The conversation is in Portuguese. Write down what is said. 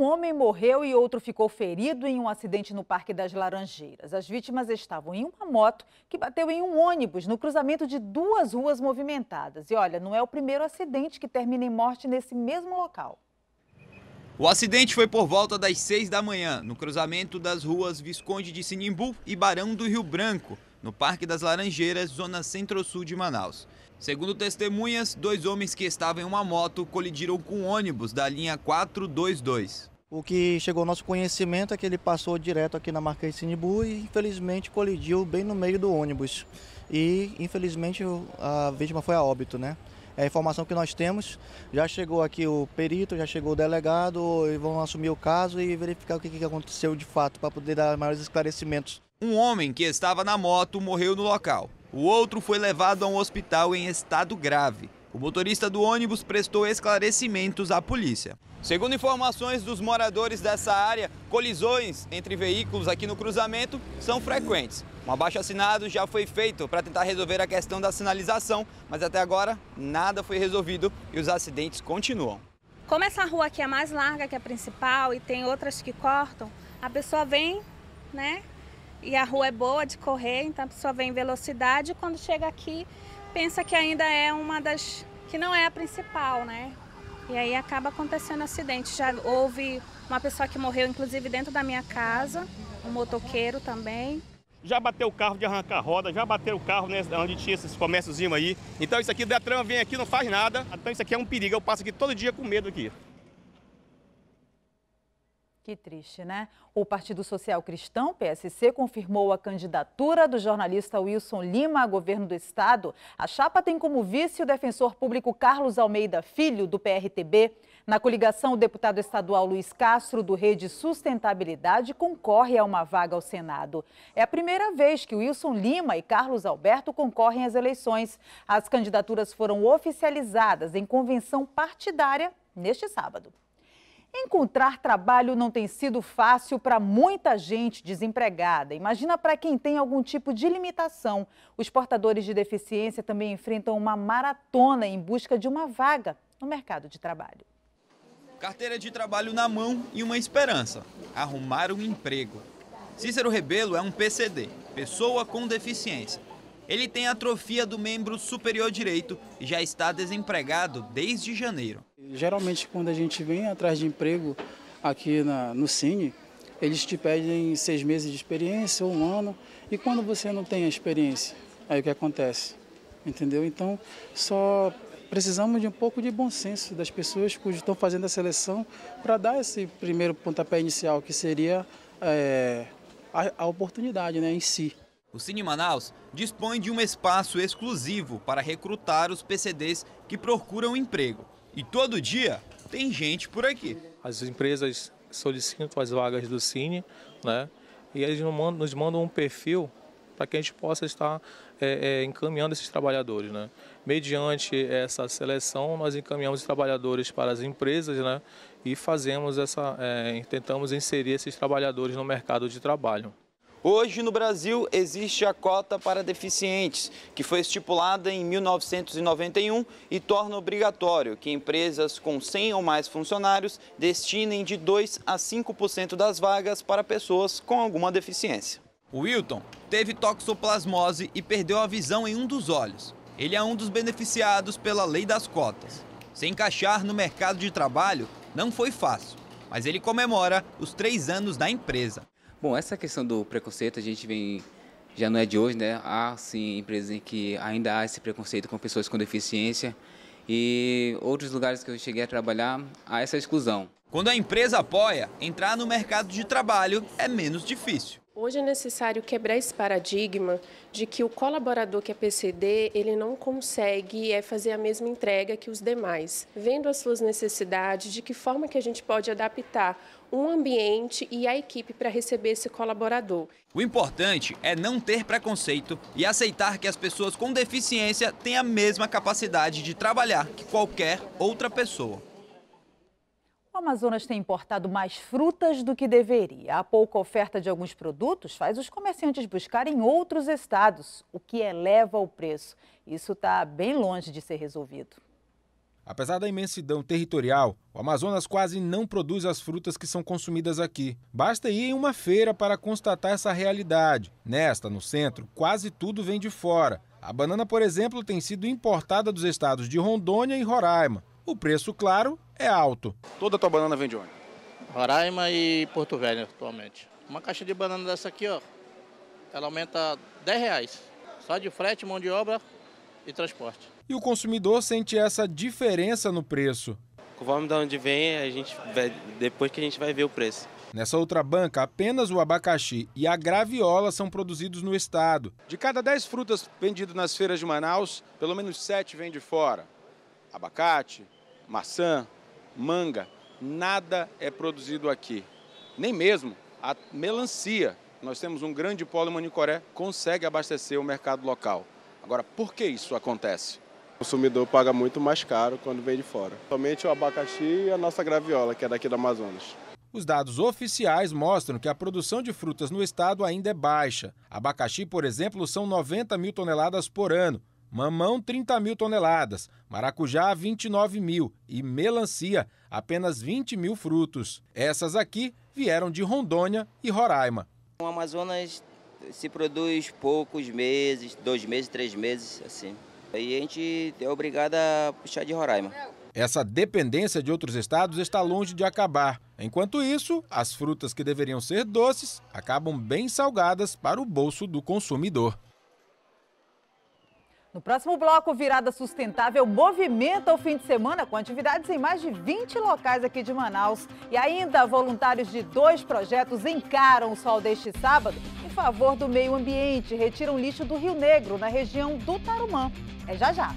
Um homem morreu e outro ficou ferido em um acidente no Parque das Laranjeiras. As vítimas estavam em uma moto que bateu em um ônibus no cruzamento de duas ruas movimentadas. E olha, não é o primeiro acidente que termina em morte nesse mesmo local. O acidente foi por volta das 6 da manhã, no cruzamento das ruas Visconde de Sinimbu e Barão do Rio Branco, no Parque das Laranjeiras, zona centro-sul de Manaus. Segundo testemunhas, dois homens que estavam em uma moto colidiram com um ônibus da linha 422. O que chegou ao nosso conhecimento é que ele passou direto aqui na Marquês de Sinibu e infelizmente colidiu bem no meio do ônibus. E infelizmente a vítima foi a óbito, né? É a informação que nós temos. Já chegou aqui o perito, já chegou o delegado e vão assumir o caso e verificar o que aconteceu de fato para poder dar maiores esclarecimentos. Um homem que estava na moto morreu no local. O outro foi levado a um hospital em estado grave. O motorista do ônibus prestou esclarecimentos à polícia. Segundo informações dos moradores dessa área, colisões entre veículos aqui no cruzamento são frequentes. Um abaixo assinado já foi feito para tentar resolver a questão da sinalização, mas até agora nada foi resolvido e os acidentes continuam. Como essa rua aqui é mais larga que a principal e tem outras que cortam, a pessoa vem, né? E a rua é boa de correr, então a pessoa vem em velocidade e quando chega aqui pensa que ainda é uma das que não é a principal, né? E aí acaba acontecendo acidente. Já houve uma pessoa que morreu, inclusive, dentro da minha casa, um motoqueiro também. Já bateu o carro de arrancar roda, já bateu o carro né, onde tinha esses comérciozinhos aí. Então isso aqui, o Detran vem aqui, não faz nada. Então isso aqui é um perigo, eu passo aqui todo dia com medo aqui. Que triste, né? O Partido Social Cristão, PSC, confirmou a candidatura do jornalista Wilson Lima a governo do estado. A chapa tem como vice o defensor público Carlos Almeida Filho, do PRTB. Na coligação, o deputado estadual Luiz Castro, do Rede Sustentabilidade, concorre a uma vaga ao Senado. É a primeira vez que Wilson Lima e Carlos Alberto concorrem às eleições. As candidaturas foram oficializadas em convenção partidária neste sábado. Encontrar trabalho não tem sido fácil para muita gente desempregada. Imagina para quem tem algum tipo de limitação. Os portadores de deficiência também enfrentam uma maratona em busca de uma vaga no mercado de trabalho. Carteira de trabalho na mão e uma esperança: arrumar um emprego. Cícero Rebelo é um PCD, pessoa com deficiência. Ele tem atrofia do membro superior direito e já está desempregado desde janeiro. Geralmente, quando a gente vem atrás de emprego aqui na, no Cine, eles te pedem seis meses de experiência, ou um ano, e quando você não tem a experiência, aí o que acontece? Entendeu? Então, só precisamos de um pouco de bom senso das pessoas que estão fazendo a seleção para dar esse primeiro pontapé inicial, que seria é, a, a oportunidade né, em si. O Cine Manaus dispõe de um espaço exclusivo para recrutar os PCDs que procuram emprego. E todo dia tem gente por aqui. As empresas solicitam as vagas do Cine, né? E eles nos mandam, um perfil para que a gente possa estar é, é, encaminhando esses trabalhadores, né? Mediante essa seleção, nós encaminhamos os trabalhadores para as empresas, né? E fazemos essa, é, tentamos inserir esses trabalhadores no mercado de trabalho. Hoje no Brasil existe a cota para deficientes, que foi estipulada em 1991 e torna obrigatório que empresas com 100 ou mais funcionários destinem de 2 a 5% das vagas para pessoas com alguma deficiência. O Wilton teve toxoplasmose e perdeu a visão em um dos olhos. Ele é um dos beneficiados pela lei das cotas. Se encaixar no mercado de trabalho não foi fácil, mas ele comemora os três anos da empresa. Bom, essa questão do preconceito a gente vem já não é de hoje, né? Há sim empresas em que ainda há esse preconceito com pessoas com deficiência e outros lugares que eu cheguei a trabalhar há essa exclusão. Quando a empresa apoia, entrar no mercado de trabalho é menos difícil. Hoje é necessário quebrar esse paradigma de que o colaborador que é PCD, ele não consegue é, fazer a mesma entrega que os demais. Vendo as suas necessidades, de que forma que a gente pode adaptar um ambiente e a equipe para receber esse colaborador. O importante é não ter preconceito e aceitar que as pessoas com deficiência têm a mesma capacidade de trabalhar que qualquer outra pessoa. O Amazonas tem importado mais frutas do que deveria. A pouca oferta de alguns produtos faz os comerciantes buscarem outros estados, o que eleva o preço. Isso está bem longe de ser resolvido. Apesar da imensidão territorial, o Amazonas quase não produz as frutas que são consumidas aqui. Basta ir em uma feira para constatar essa realidade. Nesta, no centro, quase tudo vem de fora. A banana, por exemplo, tem sido importada dos estados de Rondônia e Roraima. O preço, claro, é alto. Toda a tua banana vem de onde? Roraima e Porto Velho atualmente. Uma caixa de banana dessa aqui, ó, ela aumenta 10 reais. Só de frete, mão de obra e transporte. E o consumidor sente essa diferença no preço. Conforme de onde vem, a gente vai, depois que a gente vai ver o preço. Nessa outra banca, apenas o abacaxi e a graviola são produzidos no estado. De cada 10 frutas vendidas nas feiras de Manaus, pelo menos 7 vêm de fora. Abacate, maçã, manga, nada é produzido aqui. Nem mesmo a melancia. Nós temos um grande polo em Manicoré, consegue abastecer o mercado local. Agora, por que isso acontece? O consumidor paga muito mais caro quando vem de fora. Somente o abacaxi e a nossa graviola, que é daqui do Amazonas. Os dados oficiais mostram que a produção de frutas no estado ainda é baixa. Abacaxi, por exemplo, são 90 mil toneladas por ano, mamão 30 mil toneladas, maracujá 29 mil e melancia apenas 20 mil frutos. Essas aqui vieram de Rondônia e Roraima. O Amazonas se produz poucos meses, dois meses, três meses, assim. E a gente é obrigado a puxar de Roraima. Essa dependência de outros estados está longe de acabar. Enquanto isso, as frutas que deveriam ser doces acabam bem salgadas para o bolso do consumidor. No próximo bloco, Virada Sustentável movimenta o fim de semana com atividades em mais de 20 locais aqui de Manaus. E ainda, voluntários de dois projetos encaram o sol deste sábado em favor do meio ambiente, retiram lixo do Rio Negro, na região do Tarumã. É já já.